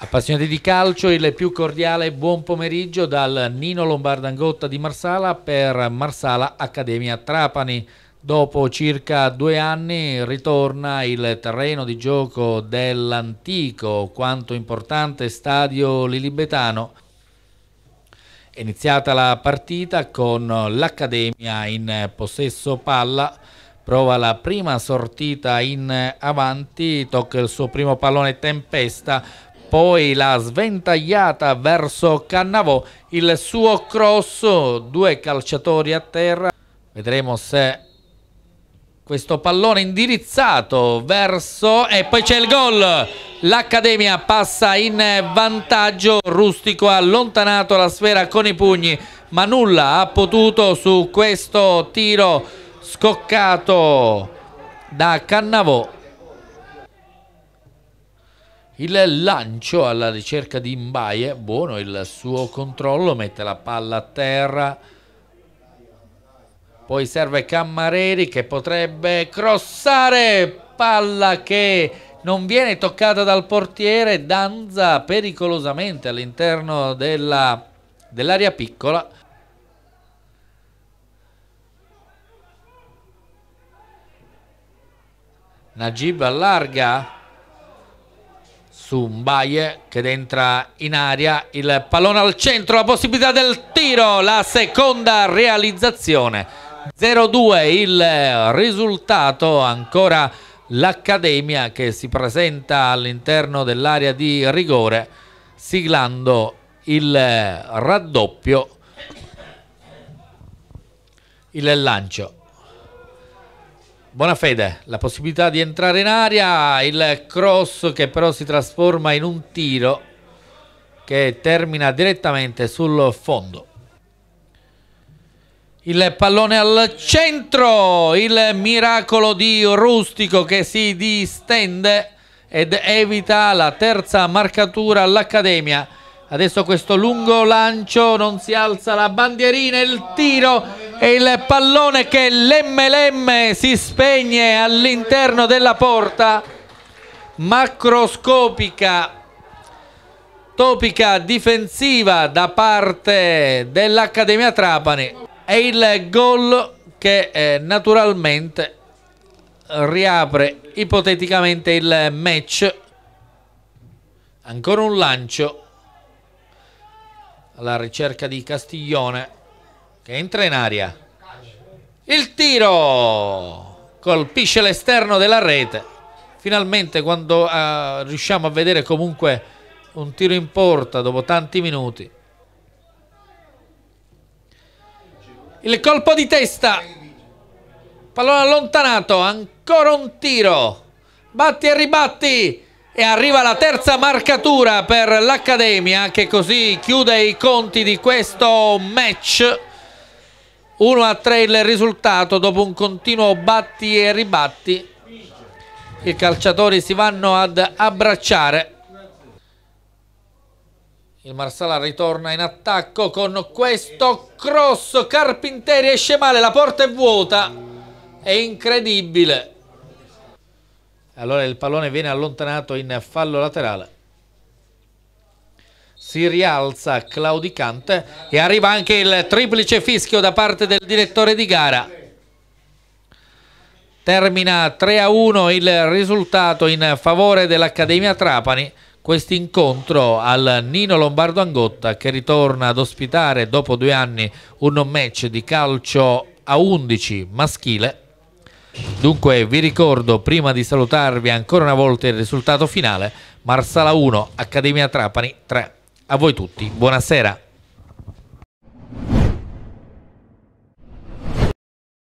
Appassionati di calcio, il più cordiale buon pomeriggio dal Nino Lombardangotta di Marsala per Marsala Accademia Trapani. Dopo circa due anni ritorna il terreno di gioco dell'antico quanto importante stadio lilibetano. È iniziata la partita con l'Accademia in possesso palla prova la prima sortita in avanti, tocca il suo primo pallone tempesta, poi la sventagliata verso Cannavò, il suo cross, due calciatori a terra, vedremo se questo pallone indirizzato verso e poi c'è il gol l'Accademia passa in vantaggio Rustico ha allontanato la sfera con i pugni ma nulla ha potuto su questo tiro scoccato da Cannavò il lancio alla ricerca di Imbaie, buono il suo controllo, mette la palla a terra. Poi serve Cammareri che potrebbe crossare, palla che non viene toccata dal portiere, danza pericolosamente all'interno dell'area piccola. Najib allarga su un Baie che entra in aria, il pallone al centro, la possibilità del tiro, la seconda realizzazione. 0-2 il risultato, ancora l'Accademia che si presenta all'interno dell'area di rigore siglando il raddoppio, il lancio Buona fede, la possibilità di entrare in aria, il cross che però si trasforma in un tiro che termina direttamente sul fondo. Il pallone al centro, il miracolo di Rustico che si distende ed evita la terza marcatura all'Accademia. Adesso questo lungo lancio non si alza la bandierina, il tiro e il pallone che lemme lemme si spegne all'interno della porta macroscopica topica difensiva da parte dell'Accademia Trapani e il gol che eh, naturalmente riapre ipoteticamente il match ancora un lancio alla ricerca di Castiglione che entra in aria. Il tiro colpisce l'esterno della rete. Finalmente quando uh, riusciamo a vedere comunque un tiro in porta dopo tanti minuti. Il colpo di testa. Pallone allontanato, ancora un tiro. Batti e ribatti e arriva la terza marcatura per l'Accademia che così chiude i conti di questo match. 1 a 3 il risultato dopo un continuo batti e ribatti i calciatori si vanno ad abbracciare il Marsala ritorna in attacco con questo cross Carpinteri esce male la porta è vuota è incredibile allora il pallone viene allontanato in fallo laterale si rialza claudicante e arriva anche il triplice fischio da parte del direttore di gara termina 3 a 1 il risultato in favore dell'Accademia Trapani questo incontro al Nino Lombardo Angotta che ritorna ad ospitare dopo due anni un match di calcio a 11 maschile Dunque vi ricordo, prima di salutarvi ancora una volta il risultato finale, Marsala 1, Accademia Trapani 3 a voi tutti, buonasera.